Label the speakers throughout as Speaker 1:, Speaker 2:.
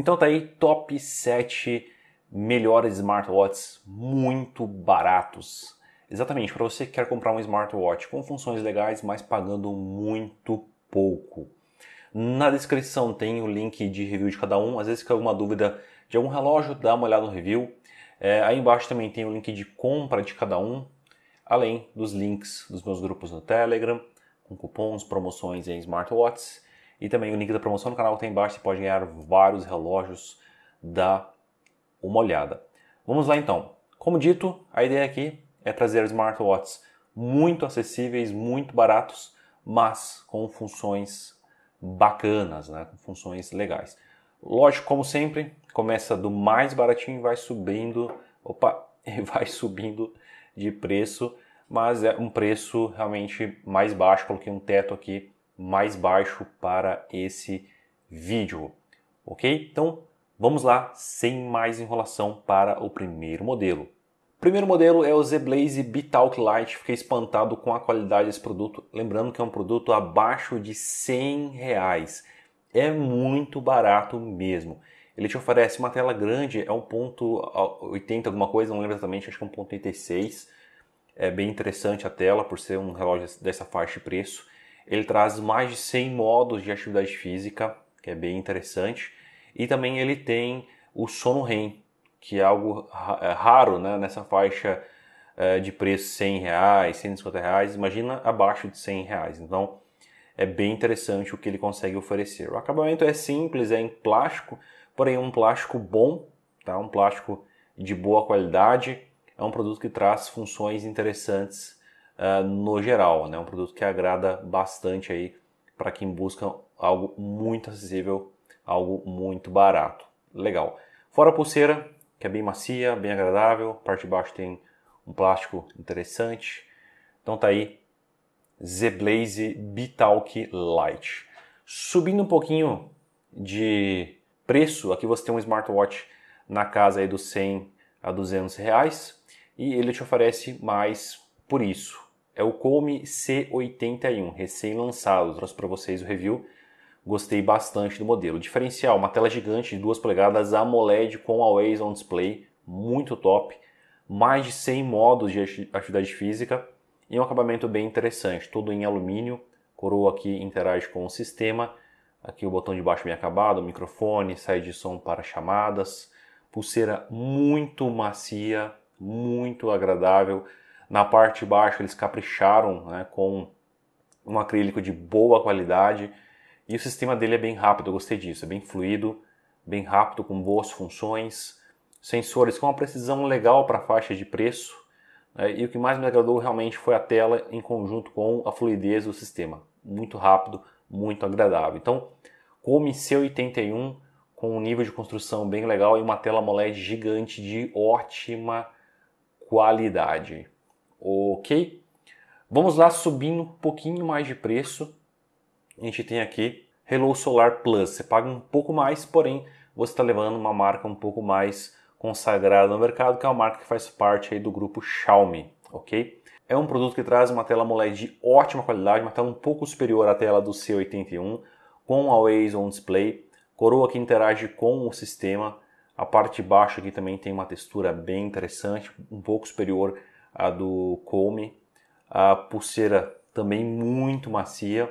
Speaker 1: Então tá aí top 7 melhores smartwatches muito baratos. Exatamente, para você que quer comprar um smartwatch com funções legais, mas pagando muito pouco. Na descrição tem o link de review de cada um. Às vezes fica alguma dúvida de algum relógio, dá uma olhada no review. É, aí embaixo também tem o link de compra de cada um, além dos links dos meus grupos no Telegram, com cupons, promoções em smartwatches e também o link da promoção no canal tem embaixo, você pode ganhar vários relógios, dá uma olhada. Vamos lá então. Como dito, a ideia aqui é trazer smartwatches muito acessíveis, muito baratos, mas com funções bacanas, né? com funções legais. Lógico, como sempre, começa do mais baratinho e vai subindo, opa, vai subindo de preço, mas é um preço realmente mais baixo, coloquei um teto aqui mais baixo para esse
Speaker 2: vídeo,
Speaker 1: ok? Então vamos lá, sem mais enrolação, para o primeiro modelo. O primeiro modelo é o Z-Blaze Bitalk Light. Fiquei espantado com a qualidade desse produto. Lembrando que é um produto abaixo de 100 reais. É muito barato mesmo. Ele te oferece uma tela grande, é 1.80 alguma coisa, não lembro exatamente, acho que é 1.86. É bem interessante a tela por ser um relógio dessa faixa de preço. Ele traz mais de 100 modos de atividade física, que é bem interessante, e também ele tem o sono REM, que é algo é, raro né? nessa faixa é, de preço 100 reais, 150 reais, imagina abaixo de 100 reais. Então é bem interessante o que ele consegue oferecer. O acabamento é simples, é em plástico, porém é um plástico bom, tá? um plástico de boa qualidade. É um produto que traz funções interessantes uh, no geral. É né? um produto que agrada bastante aí para quem busca algo muito acessível, algo muito barato. Legal. Fora a pulseira, que é bem macia, bem agradável. Parte de baixo tem um plástico interessante. Então tá aí Zblaze Bitalk Lite. Subindo um pouquinho de preço, aqui você tem um smartwatch na casa aí dos 100 a 200 reais e ele te oferece mais por isso. É o Come C81, recém-lançado. Trouxe para vocês o review. Gostei bastante do modelo. Diferencial, uma tela gigante de 2 polegadas AMOLED com Always On Display, muito top. Mais de 100 modos de atividade física e um acabamento bem interessante, todo em alumínio. Coroa aqui interage com o sistema. Aqui o botão de baixo bem acabado, microfone, saída de som para chamadas. Pulseira muito macia, muito agradável. Na parte de baixo eles capricharam né, com um acrílico de boa qualidade e o sistema dele é bem rápido, eu gostei disso, é bem fluido, bem rápido, com boas funções, sensores com uma precisão legal para a faixa de preço né, e o que mais me agradou realmente foi a tela em conjunto com a fluidez do sistema, muito rápido, muito agradável. Então, Come C81 com um nível de construção bem legal e uma tela AMOLED gigante de ótima qualidade. Ok? Vamos lá subindo um pouquinho mais de preço. A gente tem aqui Hello Solar Plus. Você paga um pouco mais, porém você está levando uma marca um pouco mais consagrada no mercado, que é uma marca que faz parte aí do grupo Xiaomi, ok? É um produto que traz uma tela AMOLED de ótima qualidade, uma tela um pouco superior à tela do C81, com Always On Display, coroa que interage com o sistema, a parte de baixo aqui também tem uma textura bem interessante, um pouco superior a do Come, a pulseira também muito macia.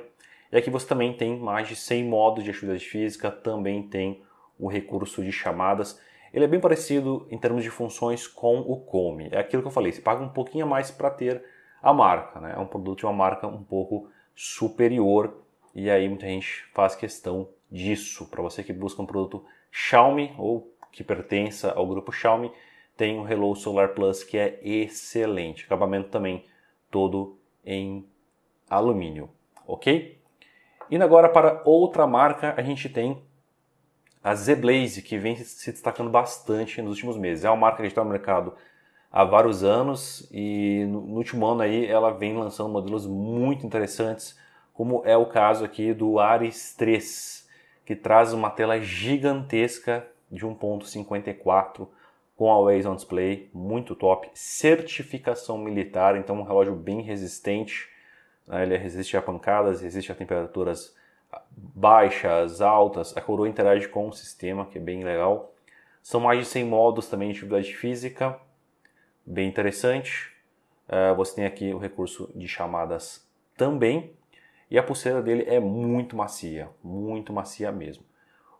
Speaker 1: E aqui você também tem mais de 100 modos de atividade física, também tem o recurso de chamadas. Ele é bem parecido em termos de funções com o Come. É aquilo que eu falei, você paga um pouquinho a mais para ter a marca, né? É um produto de uma marca um pouco superior e aí muita gente faz questão disso. Para você que busca um produto Xiaomi ou que pertença ao grupo Xiaomi, tem o Hello Solar Plus que é excelente. Acabamento também todo em alumínio, ok? Indo agora para outra marca, a gente tem a Z-Blaze, que vem se destacando bastante nos últimos meses. É uma marca que está no mercado há vários anos e no último ano aí ela vem lançando modelos muito interessantes, como é o caso aqui do Ares 3, que traz uma tela gigantesca de 1.54 com Always On Display, muito top. Certificação militar, então um relógio bem resistente. Né? Ele resiste a pancadas, resiste a temperaturas ah, baixas, altas. A coroa interage com o sistema, que é bem legal. São mais de 100 modos também de atividade física, bem interessante. Eh, você tem aqui o recurso de chamadas também. E a pulseira dele é muito macia, muito macia mesmo.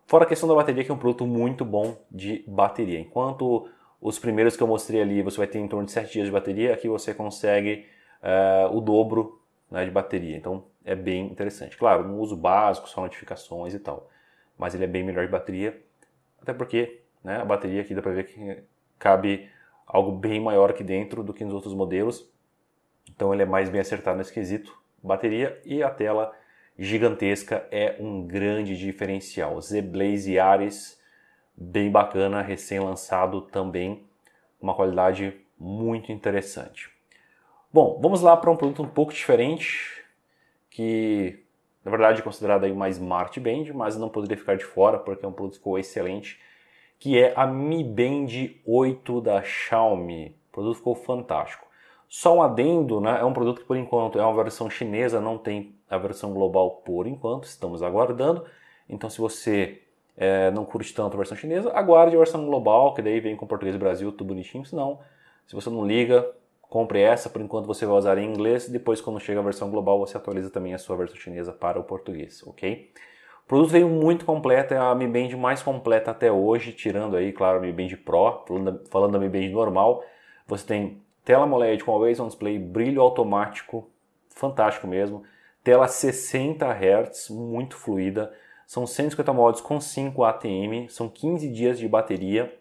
Speaker 1: Fora a questão da bateria, que é um produto muito bom de bateria. Enquanto os primeiros que eu mostrei ali, você vai ter em torno de 7 dias de bateria, aqui você consegue eh, o dobro né, de bateria. Então é bem interessante. Claro, um uso básico, só notificações e tal. Mas ele é bem melhor de bateria, até porque né, a bateria aqui dá para ver que cabe algo bem maior aqui dentro do que nos outros modelos. Então ele é mais bem acertado nesse quesito, bateria e a tela gigantesca é um grande diferencial. Z-Blaze Ares, bem bacana, recém-lançado também, uma qualidade muito interessante. Bom, vamos lá para um produto um pouco diferente, que na verdade é considerado aí uma Smart Band, mas não poderia ficar de fora porque é um produto que ficou excelente, que é a Mi Band 8 da Xiaomi. O produto ficou fantástico. Só um adendo, né? É um produto que por enquanto é uma versão chinesa, não tem a versão global por enquanto, estamos aguardando. Então se você é, não curte tanto a versão chinesa, aguarde a versão global, que daí vem com português do Brasil, tudo bonitinho. Se não, se você não liga, compre essa, por enquanto você vai usar em inglês. Depois, quando chega a versão global, você atualiza também a sua versão chinesa para o português, ok? O produto veio muito completo, é a Mi Band mais completa até hoje, tirando aí, claro, a Mi Band Pro, falando falando da Mi Band normal, você tem Tela AMOLED com Always On Display, brilho automático, fantástico mesmo. Tela 60 Hz, muito fluida. São 150 modos com 5 ATM, são 15 dias de bateria.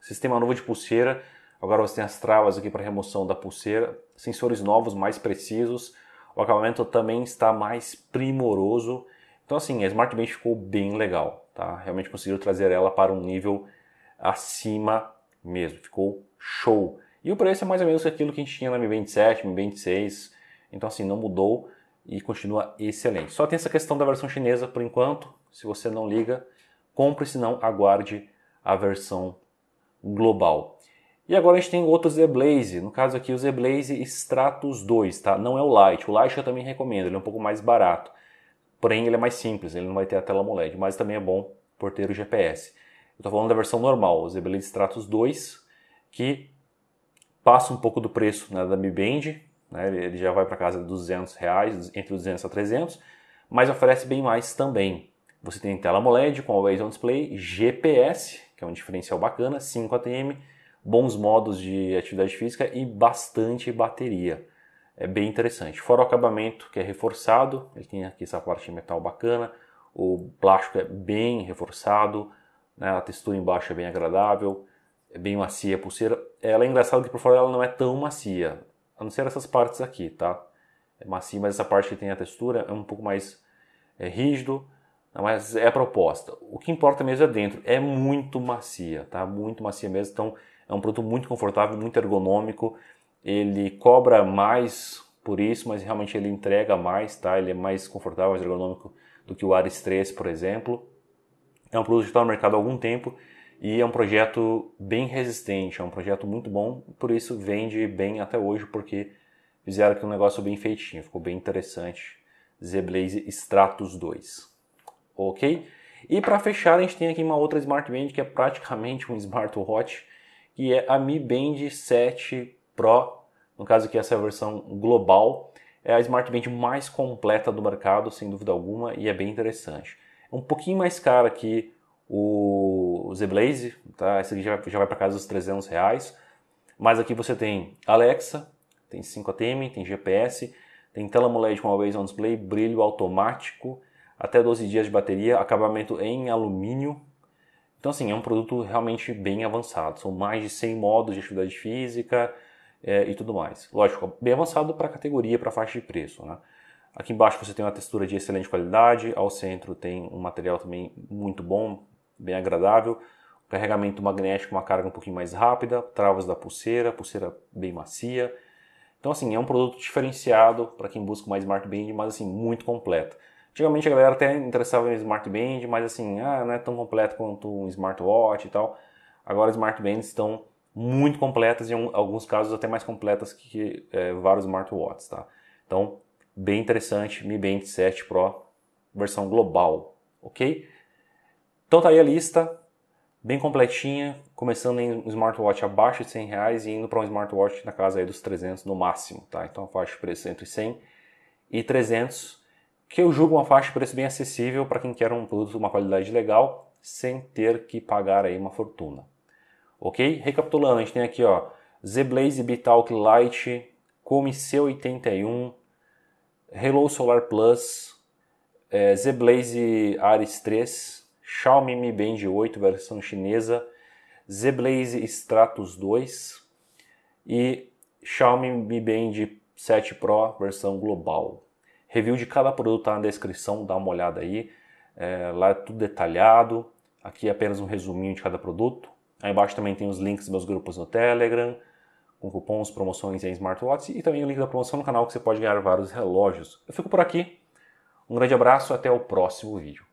Speaker 1: Sistema novo de pulseira, agora você tem as travas aqui para remoção da pulseira. Sensores novos, mais precisos. O acabamento também está mais primoroso. Então assim, a Smart ficou bem legal, tá? Realmente conseguiu trazer ela para um nível acima mesmo. Ficou show. E o preço é mais ou menos aquilo que a gente tinha na Mi 27 m Mi Então, assim, não mudou e continua excelente. Só tem essa questão da versão chinesa por enquanto. Se você não liga, compre, se não, aguarde a versão global. E agora a gente tem outro Z Blaze, no caso aqui o Z Blaze Stratus 2, tá? Não é o Lite, o Lite eu também recomendo, ele é um pouco mais barato. Porém, ele é mais simples, ele não vai ter a tela AMOLED, mas também é bom por ter o GPS. Eu estou falando da versão normal, o Z Blaze Stratus 2, que passa um pouco do preço né, da Mi Band, né, ele já vai para casa de 200 reais, entre 200 a 300, mas oferece bem mais também. Você tem tela AMOLED com Always On Display, GPS, que é um diferencial bacana, 5 ATM, bons modos de atividade física e bastante bateria. É bem interessante. Fora o acabamento, que é reforçado, ele tem aqui essa parte de metal bacana, o plástico é bem reforçado, né, a textura embaixo é bem agradável, é bem macia a pulseira. Ela é engraçada que por fora ela não é tão macia, a não ser essas partes aqui, tá? É macia, mas essa parte que tem a textura é um pouco mais é, rígido, mas é a proposta. O que importa mesmo é dentro, é muito macia, tá? Muito macia mesmo, então é um produto muito confortável, muito ergonômico. Ele cobra mais por isso, mas realmente ele entrega mais, tá? Ele é mais confortável, mais ergonômico do que o Ares 3, por exemplo. É um produto que está no mercado há algum tempo e é um projeto bem resistente, é um projeto muito bom, por isso vende bem até hoje, porque fizeram aqui um negócio bem feitinho, ficou bem interessante. ZBlaze Stratus 2. Ok? E para fechar, a gente tem aqui uma outra Smart Band que é praticamente um smartwatch, que é a Mi Band 7 Pro. No caso aqui, essa é a versão global. É a Smart Band mais completa do mercado, sem dúvida alguma, e é bem interessante. É um pouquinho mais cara que o, o Zblaze, tá? Esse aqui já, já vai para casa dos 300 reais. Mas aqui você tem Alexa, tem 5ATM, tem GPS, tem tela AMOLED com Always On Display, brilho automático, até 12 dias de bateria, acabamento em alumínio. Então, assim, é um produto realmente bem avançado. São mais de 100 modos de atividade física é, e tudo mais. Lógico, bem avançado para a categoria, para a faixa de preço, né? Aqui embaixo você tem uma textura de excelente qualidade, ao centro tem um material também muito bom, bem agradável. carregamento magnético, uma carga um pouquinho mais rápida, travas da pulseira, pulseira bem macia. Então, assim, é um produto diferenciado para quem busca uma Smart Band, mas, assim, muito completo. Antigamente a galera até interessava em Smart Band, mas, assim, ah, não é tão completo quanto um smartwatch e tal. Agora, Smart Bands estão muito completas e, em alguns casos, até mais completas que é, vários smartwatches, tá? Então, bem interessante, Mi Band 7 Pro, versão global, ok? Então tá aí a lista, bem completinha, começando em um smartwatch abaixo de 100 reais e indo para um smartwatch na casa aí dos 300 no máximo, tá? Então a faixa de preço entre 100 e 300, que eu julgo uma faixa de preço bem acessível para quem quer um produto de uma qualidade legal, sem ter que pagar aí uma fortuna. Ok? Recapitulando, a gente tem aqui ó, Z-Blaze Bitalk Lite, Come C81, Hello Solar Plus, é, Z-Blaze Ares 3, Xiaomi Mi Band 8, versão chinesa, Z-Blaze Stratus 2 e Xiaomi Mi Band 7 Pro, versão global. Review de cada produto está na descrição, dá uma olhada aí. É, lá é tudo detalhado. Aqui é apenas um resuminho de cada produto. Aí embaixo também tem os links dos meus grupos no Telegram, com cupons, promoções em smartwatches e também o link da promoção no canal que você pode ganhar vários relógios. Eu fico por aqui. Um grande abraço, e até o próximo vídeo.